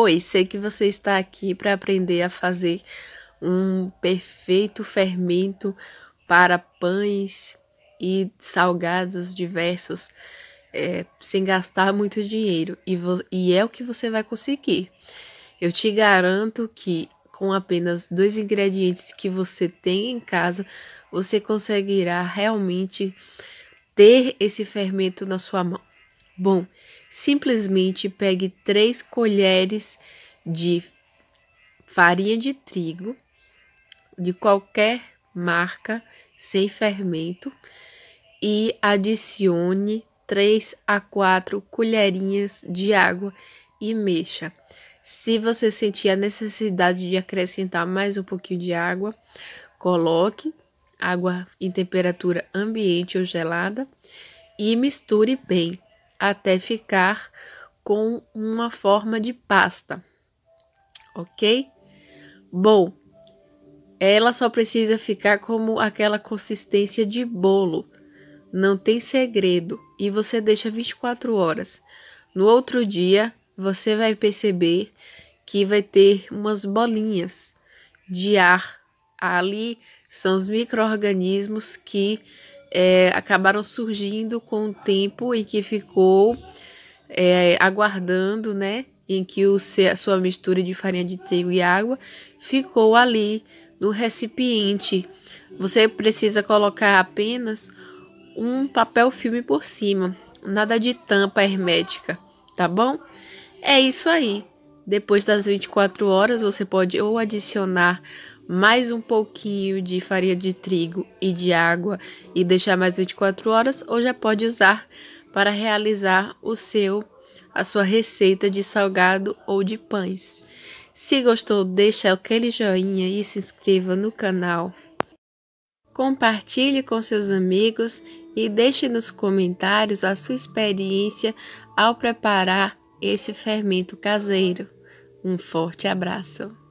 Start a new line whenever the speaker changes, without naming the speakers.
Oi, sei que você está aqui para aprender a fazer um perfeito fermento para pães e salgados diversos é, sem gastar muito dinheiro. E, e é o que você vai conseguir. Eu te garanto que com apenas dois ingredientes que você tem em casa, você conseguirá realmente ter esse fermento na sua mão. Bom, simplesmente pegue três colheres de farinha de trigo de qualquer marca sem fermento e adicione 3 a 4 colherinhas de água e mexa. Se você sentir a necessidade de acrescentar mais um pouquinho de água, coloque água em temperatura ambiente ou gelada e misture bem até ficar com uma forma de pasta, ok? Bom, ela só precisa ficar como aquela consistência de bolo, não tem segredo e você deixa 24 horas. No outro dia, você vai perceber que vai ter umas bolinhas de ar. Ali são os micro-organismos que é, acabaram surgindo com o tempo em que ficou é, aguardando, né? Em que o, a sua mistura de farinha de trigo e água ficou ali no recipiente. Você precisa colocar apenas um papel filme por cima, nada de tampa hermética, tá bom? É isso aí. Depois das 24 horas, você pode ou adicionar mais um pouquinho de farinha de trigo e de água e deixar mais 24 horas, ou já pode usar para realizar o seu a sua receita de salgado ou de pães. Se gostou, deixa aquele joinha e se inscreva no canal. Compartilhe com seus amigos e deixe nos comentários a sua experiência ao preparar esse fermento caseiro. Um forte abraço!